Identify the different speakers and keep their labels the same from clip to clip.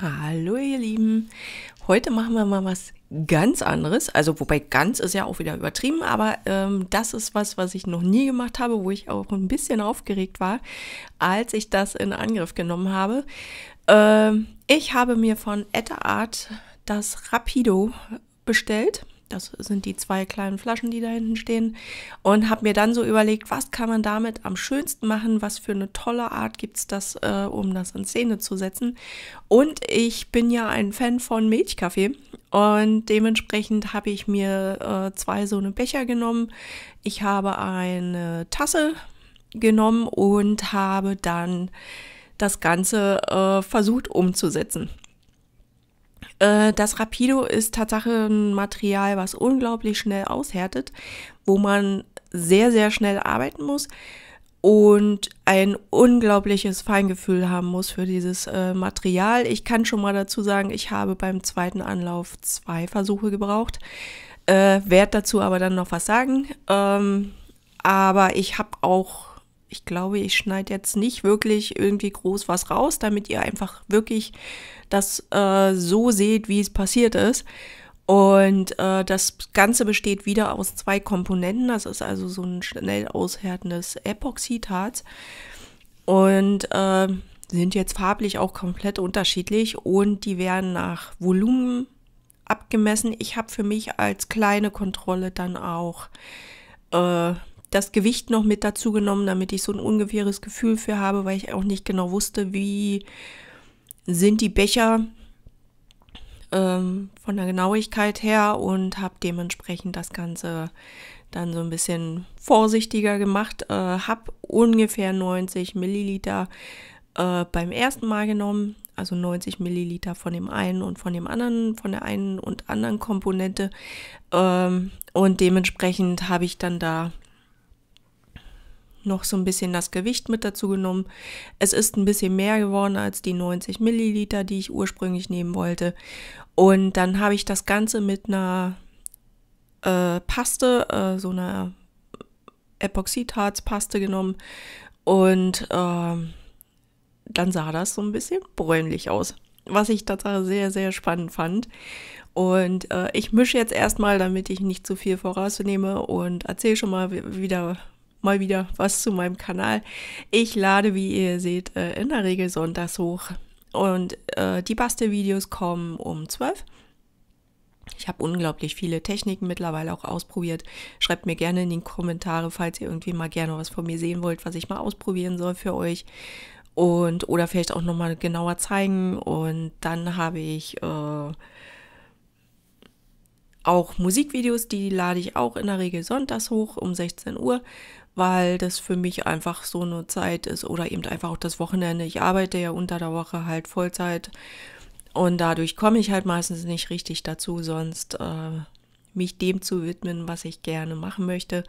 Speaker 1: Hallo ihr Lieben, heute machen wir mal was ganz anderes, also wobei ganz ist ja auch wieder übertrieben, aber ähm, das ist was, was ich noch nie gemacht habe, wo ich auch ein bisschen aufgeregt war, als ich das in Angriff genommen habe. Ähm, ich habe mir von Etta Art das Rapido bestellt das sind die zwei kleinen Flaschen, die da hinten stehen. Und habe mir dann so überlegt, was kann man damit am schönsten machen? Was für eine tolle Art gibt es das, äh, um das in Szene zu setzen? Und ich bin ja ein Fan von Milchkaffee. Und dementsprechend habe ich mir äh, zwei so eine Becher genommen. Ich habe eine Tasse genommen und habe dann das Ganze äh, versucht umzusetzen. Äh, das Rapido ist Tatsache ein Material, was unglaublich schnell aushärtet, wo man sehr, sehr schnell arbeiten muss und ein unglaubliches Feingefühl haben muss für dieses äh, Material. Ich kann schon mal dazu sagen, ich habe beim zweiten Anlauf zwei Versuche gebraucht. Äh, werd dazu aber dann noch was sagen. Ähm, aber ich habe auch ich glaube, ich schneide jetzt nicht wirklich irgendwie groß was raus, damit ihr einfach wirklich das äh, so seht, wie es passiert ist. Und äh, das Ganze besteht wieder aus zwei Komponenten. Das ist also so ein schnell aushärtendes Epoxidharz. Und äh, sind jetzt farblich auch komplett unterschiedlich und die werden nach Volumen abgemessen. Ich habe für mich als kleine Kontrolle dann auch äh, das Gewicht noch mit dazu genommen, damit ich so ein ungefähres Gefühl für habe, weil ich auch nicht genau wusste, wie sind die Becher ähm, von der Genauigkeit her und habe dementsprechend das Ganze dann so ein bisschen vorsichtiger gemacht. Äh, habe ungefähr 90 Milliliter äh, beim ersten Mal genommen, also 90 Milliliter von dem einen und von dem anderen, von der einen und anderen Komponente. Ähm, und dementsprechend habe ich dann da noch so ein bisschen das Gewicht mit dazu genommen. Es ist ein bisschen mehr geworden als die 90 Milliliter, die ich ursprünglich nehmen wollte. Und dann habe ich das Ganze mit einer äh, Paste, äh, so einer Epoxidharzpaste genommen und äh, dann sah das so ein bisschen bräunlich aus, was ich tatsächlich sehr, sehr spannend fand. Und äh, ich mische jetzt erstmal, damit ich nicht zu viel vorausnehme und erzähle schon mal wieder, mal wieder was zu meinem Kanal. Ich lade, wie ihr seht, äh, in der Regel sonntags hoch und äh, die Bastelvideos kommen um 12 ich habe unglaublich viele Techniken mittlerweile auch ausprobiert. Schreibt mir gerne in die Kommentare, falls ihr irgendwie mal gerne was von mir sehen wollt, was ich mal ausprobieren soll für euch. Und oder vielleicht auch nochmal genauer zeigen. Und dann habe ich äh, auch Musikvideos, die lade ich auch in der Regel sonntags hoch um 16 Uhr weil das für mich einfach so eine Zeit ist oder eben einfach auch das Wochenende. Ich arbeite ja unter der Woche halt Vollzeit und dadurch komme ich halt meistens nicht richtig dazu, sonst äh, mich dem zu widmen, was ich gerne machen möchte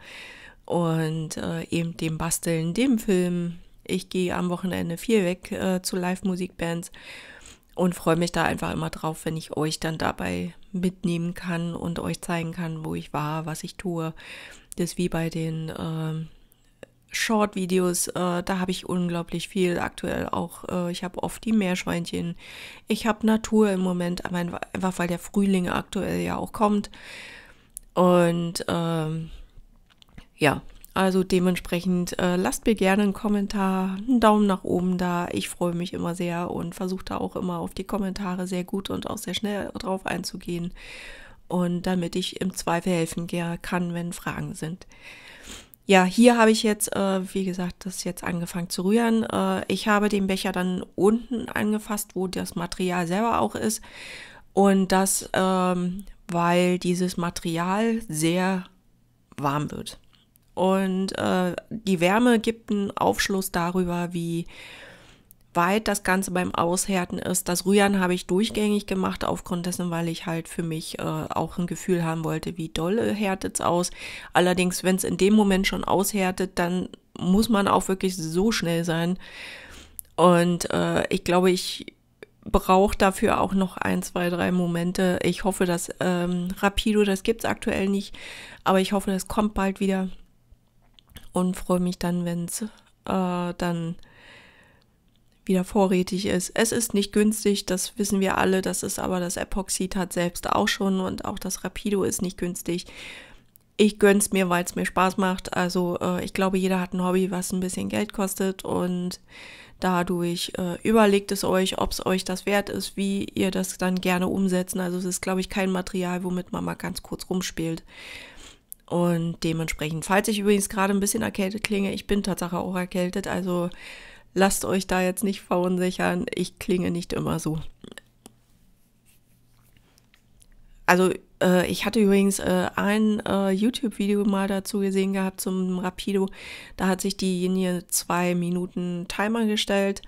Speaker 1: und äh, eben dem Basteln, dem Film. Ich gehe am Wochenende viel weg äh, zu Live-Musikbands und freue mich da einfach immer drauf, wenn ich euch dann dabei mitnehmen kann und euch zeigen kann, wo ich war, was ich tue. Das ist wie bei den äh, Short-Videos, äh, da habe ich unglaublich viel aktuell auch. Äh, ich habe oft die Meerschweinchen, ich habe Natur im Moment, einfach weil der Frühling aktuell ja auch kommt. Und ähm, ja, also dementsprechend äh, lasst mir gerne einen Kommentar, einen Daumen nach oben da. Ich freue mich immer sehr und versuche da auch immer auf die Kommentare sehr gut und auch sehr schnell drauf einzugehen. Und damit ich im Zweifel helfen kann, wenn Fragen sind ja, hier habe ich jetzt, äh, wie gesagt, das jetzt angefangen zu rühren. Äh, ich habe den Becher dann unten angefasst, wo das Material selber auch ist. Und das, ähm, weil dieses Material sehr warm wird. Und äh, die Wärme gibt einen Aufschluss darüber, wie weit das Ganze beim Aushärten ist. Das Rühren habe ich durchgängig gemacht, aufgrund dessen, weil ich halt für mich äh, auch ein Gefühl haben wollte, wie doll äh, härtet es aus. Allerdings, wenn es in dem Moment schon aushärtet, dann muss man auch wirklich so schnell sein. Und äh, ich glaube, ich brauche dafür auch noch ein, zwei, drei Momente. Ich hoffe, dass ähm, Rapido, das gibt es aktuell nicht, aber ich hoffe, das kommt bald wieder und freue mich dann, wenn's äh, dann wieder vorrätig ist. Es ist nicht günstig, das wissen wir alle, das ist aber das Epoxid hat selbst auch schon und auch das Rapido ist nicht günstig. Ich gönn's mir, weil es mir Spaß macht. Also äh, ich glaube, jeder hat ein Hobby, was ein bisschen Geld kostet und dadurch äh, überlegt es euch, ob es euch das wert ist, wie ihr das dann gerne umsetzen. Also es ist, glaube ich, kein Material, womit man mal ganz kurz rumspielt. Und dementsprechend, falls ich übrigens gerade ein bisschen erkältet klinge, ich bin tatsächlich auch erkältet, also Lasst euch da jetzt nicht verunsichern. Ich klinge nicht immer so. Also äh, ich hatte übrigens äh, ein äh, YouTube-Video mal dazu gesehen gehabt zum Rapido. Da hat sich diejenige zwei Minuten Timer gestellt.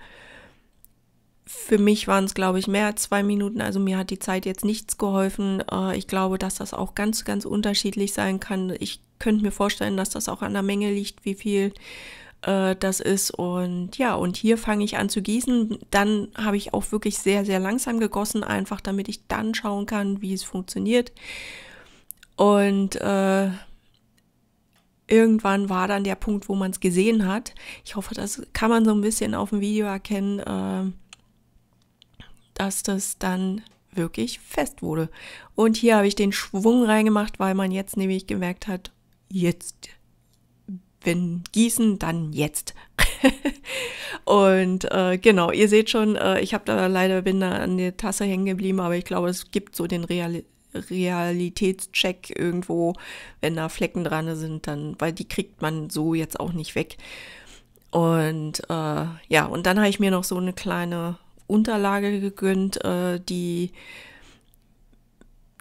Speaker 1: Für mich waren es, glaube ich, mehr als zwei Minuten. Also mir hat die Zeit jetzt nichts geholfen. Äh, ich glaube, dass das auch ganz, ganz unterschiedlich sein kann. Ich könnte mir vorstellen, dass das auch an der Menge liegt, wie viel äh, das ist. Und ja, und hier fange ich an zu gießen. Dann habe ich auch wirklich sehr, sehr langsam gegossen, einfach damit ich dann schauen kann, wie es funktioniert. Und äh, irgendwann war dann der Punkt, wo man es gesehen hat. Ich hoffe, das kann man so ein bisschen auf dem Video erkennen, äh, dass das dann wirklich fest wurde. Und hier habe ich den Schwung reingemacht, weil man jetzt nämlich gemerkt hat, jetzt wenn Gießen, dann jetzt. und äh, genau, ihr seht schon, äh, ich habe da leider bin da an der Tasse hängen geblieben, aber ich glaube, es gibt so den Real Realitätscheck irgendwo, wenn da Flecken dran sind, dann, weil die kriegt man so jetzt auch nicht weg. Und äh, ja, und dann habe ich mir noch so eine kleine Unterlage gegönnt, äh, die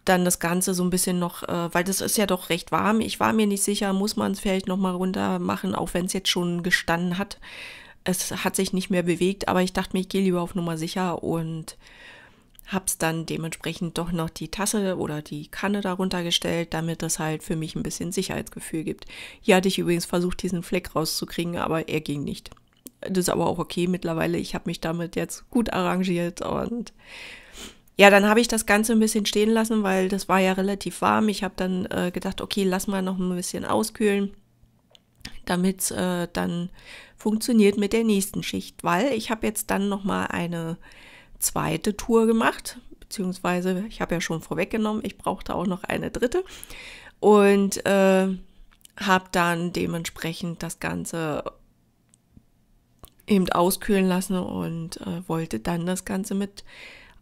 Speaker 1: dann das Ganze so ein bisschen noch, äh, weil das ist ja doch recht warm. Ich war mir nicht sicher, muss man es vielleicht nochmal runter machen, auch wenn es jetzt schon gestanden hat. Es hat sich nicht mehr bewegt, aber ich dachte mir, ich gehe lieber auf Nummer sicher und habe es dann dementsprechend doch noch die Tasse oder die Kanne darunter gestellt, damit das halt für mich ein bisschen Sicherheitsgefühl gibt. Hier hatte ich übrigens versucht, diesen Fleck rauszukriegen, aber er ging nicht. Das ist aber auch okay mittlerweile. Ich habe mich damit jetzt gut arrangiert und ja, dann habe ich das Ganze ein bisschen stehen lassen, weil das war ja relativ warm. Ich habe dann äh, gedacht, okay, lass mal noch ein bisschen auskühlen, damit es äh, dann funktioniert mit der nächsten Schicht, weil ich habe jetzt dann noch mal eine zweite Tour gemacht, beziehungsweise ich habe ja schon vorweggenommen, ich brauchte auch noch eine dritte und äh, habe dann dementsprechend das Ganze eben auskühlen lassen und äh, wollte dann das Ganze mit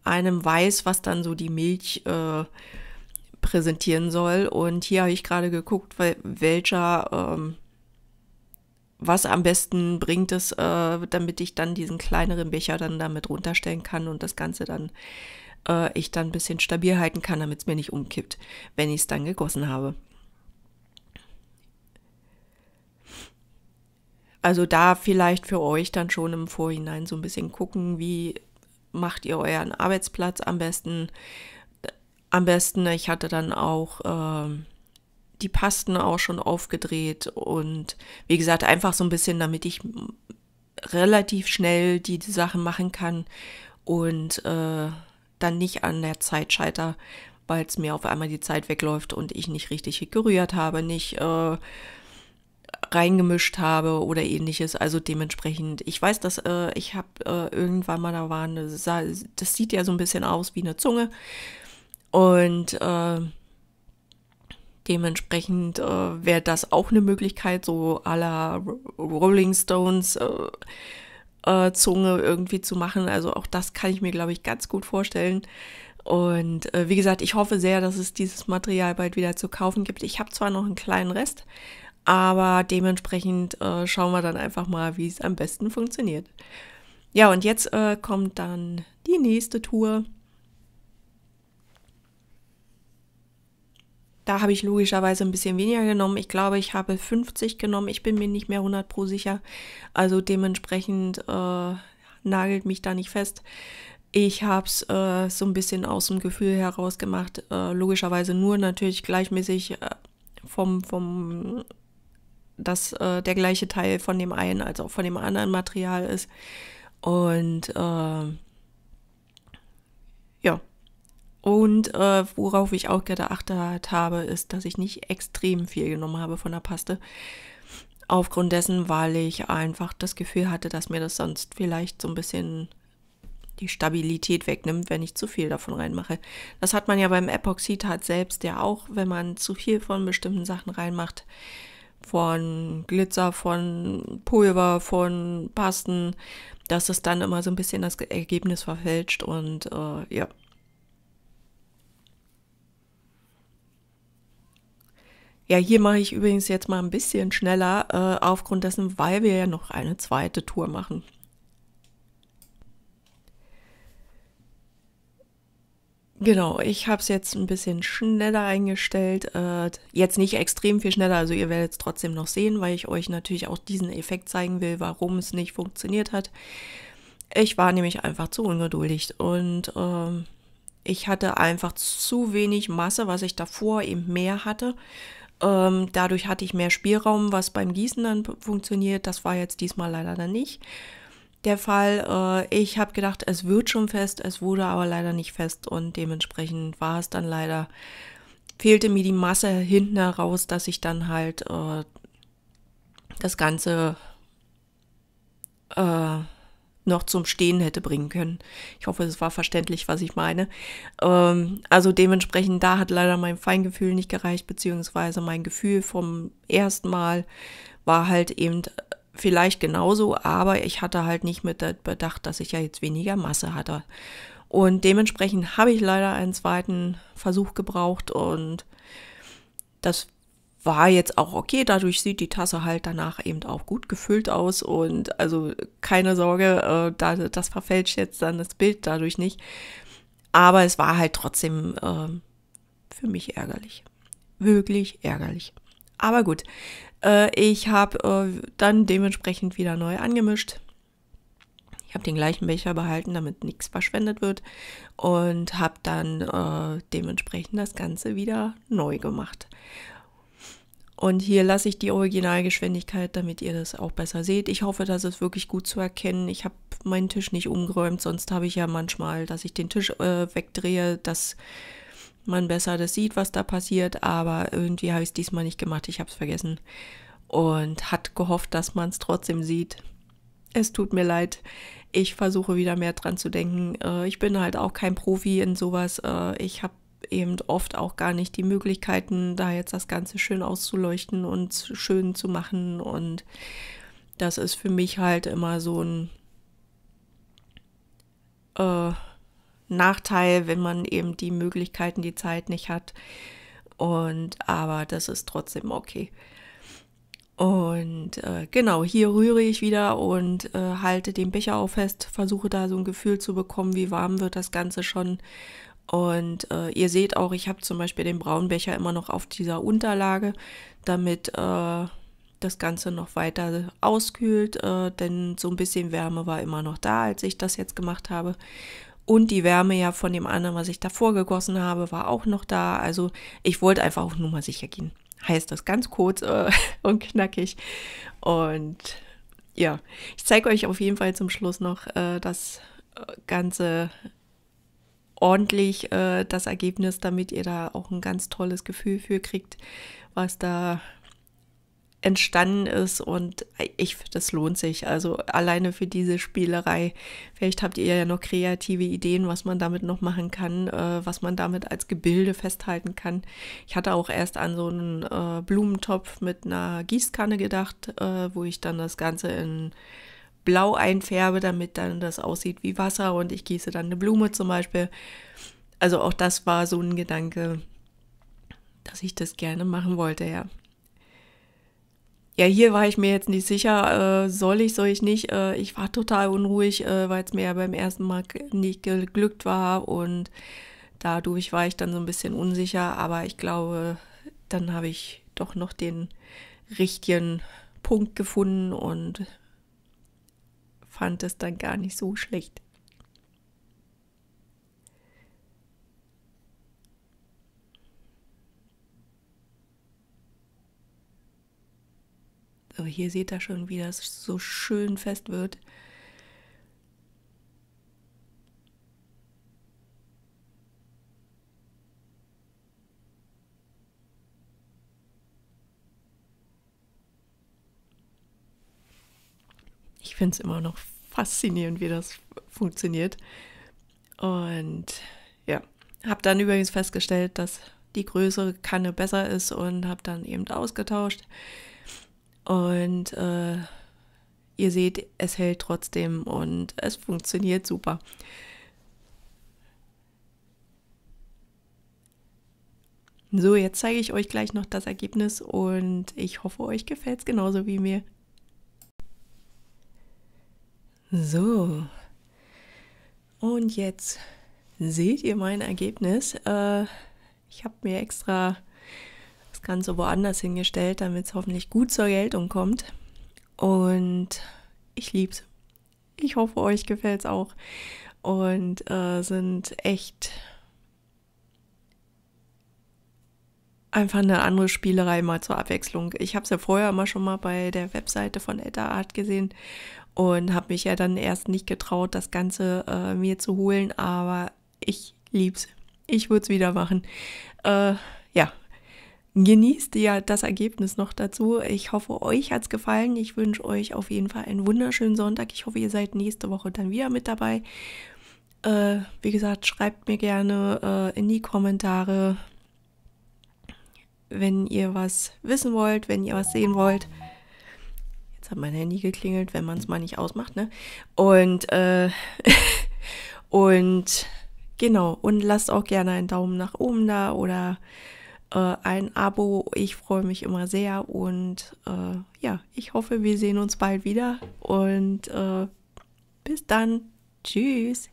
Speaker 1: einem weiß, was dann so die Milch äh, präsentieren soll. Und hier habe ich gerade geguckt, welcher, ähm, was am besten bringt es, äh, damit ich dann diesen kleineren Becher dann damit runterstellen kann und das Ganze dann äh, ich dann ein bisschen stabil halten kann, damit es mir nicht umkippt, wenn ich es dann gegossen habe. Also da vielleicht für euch dann schon im Vorhinein so ein bisschen gucken, wie macht ihr euren Arbeitsplatz am besten. Am besten, ich hatte dann auch äh, die Pasten auch schon aufgedreht und wie gesagt, einfach so ein bisschen, damit ich relativ schnell die, die Sachen machen kann und äh, dann nicht an der Zeit scheiter, weil es mir auf einmal die Zeit wegläuft und ich nicht richtig gerührt habe, nicht äh, reingemischt habe oder ähnliches. Also dementsprechend, ich weiß, dass äh, ich habe äh, irgendwann mal da waren, das sieht ja so ein bisschen aus wie eine Zunge. Und äh, dementsprechend äh, wäre das auch eine Möglichkeit, so à la Rolling Stones äh, äh, Zunge irgendwie zu machen. Also auch das kann ich mir, glaube ich, ganz gut vorstellen. Und äh, wie gesagt, ich hoffe sehr, dass es dieses Material bald wieder zu kaufen gibt. Ich habe zwar noch einen kleinen Rest, aber dementsprechend äh, schauen wir dann einfach mal, wie es am besten funktioniert. Ja, und jetzt äh, kommt dann die nächste Tour. Da habe ich logischerweise ein bisschen weniger genommen. Ich glaube, ich habe 50 genommen. Ich bin mir nicht mehr 100 pro sicher. Also dementsprechend äh, nagelt mich da nicht fest. Ich habe es äh, so ein bisschen aus dem Gefühl heraus gemacht. Äh, logischerweise nur natürlich gleichmäßig äh, vom, vom dass äh, der gleiche Teil von dem einen als auch von dem anderen Material ist. Und äh, ja. Und äh, worauf ich auch geachtet habe, ist, dass ich nicht extrem viel genommen habe von der Paste. Aufgrund dessen, weil ich einfach das Gefühl hatte, dass mir das sonst vielleicht so ein bisschen die Stabilität wegnimmt, wenn ich zu viel davon reinmache. Das hat man ja beim Epoxidat selbst ja auch, wenn man zu viel von bestimmten Sachen reinmacht, von Glitzer, von Pulver, von Pasten, dass es dann immer so ein bisschen das Ergebnis verfälscht und äh, ja. Ja, hier mache ich übrigens jetzt mal ein bisschen schneller, äh, aufgrund dessen, weil wir ja noch eine zweite Tour machen. Genau, ich habe es jetzt ein bisschen schneller eingestellt. Äh, jetzt nicht extrem viel schneller, also ihr werdet es trotzdem noch sehen, weil ich euch natürlich auch diesen Effekt zeigen will, warum es nicht funktioniert hat. Ich war nämlich einfach zu ungeduldig und ähm, ich hatte einfach zu wenig Masse, was ich davor eben mehr hatte. Ähm, dadurch hatte ich mehr Spielraum, was beim Gießen dann funktioniert. Das war jetzt diesmal leider dann nicht der Fall. Äh, ich habe gedacht, es wird schon fest, es wurde aber leider nicht fest und dementsprechend war es dann leider, fehlte mir die Masse hinten heraus, dass ich dann halt äh, das Ganze äh, noch zum Stehen hätte bringen können. Ich hoffe, es war verständlich, was ich meine. Ähm, also dementsprechend, da hat leider mein Feingefühl nicht gereicht, beziehungsweise mein Gefühl vom ersten Mal war halt eben vielleicht genauso, aber ich hatte halt nicht mit bedacht, dass ich ja jetzt weniger Masse hatte. Und dementsprechend habe ich leider einen zweiten Versuch gebraucht und das war jetzt auch okay. Dadurch sieht die Tasse halt danach eben auch gut gefüllt aus und also keine Sorge, äh, das verfälscht jetzt dann das Bild dadurch nicht. Aber es war halt trotzdem äh, für mich ärgerlich. Wirklich ärgerlich. Aber gut, äh, ich habe äh, dann dementsprechend wieder neu angemischt. Ich habe den gleichen Becher behalten, damit nichts verschwendet wird und habe dann äh, dementsprechend das Ganze wieder neu gemacht. Und hier lasse ich die Originalgeschwindigkeit, damit ihr das auch besser seht. Ich hoffe, das ist wirklich gut zu erkennen. Ich habe meinen Tisch nicht umgeräumt, sonst habe ich ja manchmal, dass ich den Tisch äh, wegdrehe, dass man besser das sieht, was da passiert, aber irgendwie habe ich es diesmal nicht gemacht, ich habe es vergessen und hat gehofft, dass man es trotzdem sieht. Es tut mir leid, ich versuche wieder mehr dran zu denken. Äh, ich bin halt auch kein Profi in sowas, äh, ich habe eben oft auch gar nicht die Möglichkeiten, da jetzt das Ganze schön auszuleuchten und schön zu machen. Und das ist für mich halt immer so ein äh, Nachteil, wenn man eben die Möglichkeiten, die Zeit nicht hat. Und aber das ist trotzdem okay. Und äh, genau, hier rühre ich wieder und äh, halte den Becher auch fest, versuche da so ein Gefühl zu bekommen, wie warm wird das Ganze schon. Und äh, ihr seht auch, ich habe zum Beispiel den braunen Becher immer noch auf dieser Unterlage, damit äh, das Ganze noch weiter auskühlt, äh, denn so ein bisschen Wärme war immer noch da, als ich das jetzt gemacht habe. Und die Wärme ja von dem anderen, was ich davor gegossen habe, war auch noch da. Also ich wollte einfach auch nur mal sicher gehen. Heißt das ganz kurz äh, und knackig. Und ja, ich zeige euch auf jeden Fall zum Schluss noch äh, das äh, Ganze ordentlich, äh, das Ergebnis, damit ihr da auch ein ganz tolles Gefühl für kriegt, was da entstanden ist und ich finde, das lohnt sich. Also alleine für diese Spielerei. Vielleicht habt ihr ja noch kreative Ideen, was man damit noch machen kann, äh, was man damit als Gebilde festhalten kann. Ich hatte auch erst an so einen äh, Blumentopf mit einer Gießkanne gedacht, äh, wo ich dann das Ganze in Blau einfärbe, damit dann das aussieht wie Wasser und ich gieße dann eine Blume zum Beispiel. Also auch das war so ein Gedanke, dass ich das gerne machen wollte, ja ja, hier war ich mir jetzt nicht sicher, äh, soll ich, soll ich nicht. Äh, ich war total unruhig, äh, weil es mir ja beim ersten Mal nicht geglückt war und dadurch war ich dann so ein bisschen unsicher, aber ich glaube, dann habe ich doch noch den richtigen Punkt gefunden und fand es dann gar nicht so schlecht. So, hier seht ihr schon, wie das so schön fest wird. Ich finde es immer noch faszinierend, wie das funktioniert. Und ja, habe dann übrigens festgestellt, dass die größere Kanne besser ist und habe dann eben ausgetauscht. Und äh, ihr seht, es hält trotzdem und es funktioniert super. So, jetzt zeige ich euch gleich noch das Ergebnis und ich hoffe, euch gefällt es genauso wie mir. So, und jetzt seht ihr mein Ergebnis. Äh, ich habe mir extra das Ganze woanders hingestellt, damit es hoffentlich gut zur Geltung kommt. Und ich lieb's. Ich hoffe, euch gefällt's auch. Und äh, sind echt einfach eine andere Spielerei mal zur Abwechslung. Ich habe es ja vorher immer schon mal bei der Webseite von Etta Art gesehen und habe mich ja dann erst nicht getraut, das Ganze äh, mir zu holen, aber ich lieb's. Ich würde es wieder machen. Äh, ja, genießt ja das Ergebnis noch dazu. Ich hoffe, euch hat es gefallen. Ich wünsche euch auf jeden Fall einen wunderschönen Sonntag. Ich hoffe, ihr seid nächste Woche dann wieder mit dabei. Äh, wie gesagt, schreibt mir gerne äh, in die Kommentare, wenn ihr was wissen wollt, wenn ihr was sehen wollt. Jetzt hat mein Handy geklingelt, wenn man es mal nicht ausmacht, ne? Und äh, und genau und lasst auch gerne einen Daumen nach oben da oder äh, ein Abo. Ich freue mich immer sehr und äh, ja, ich hoffe, wir sehen uns bald wieder und äh, bis dann. Tschüss.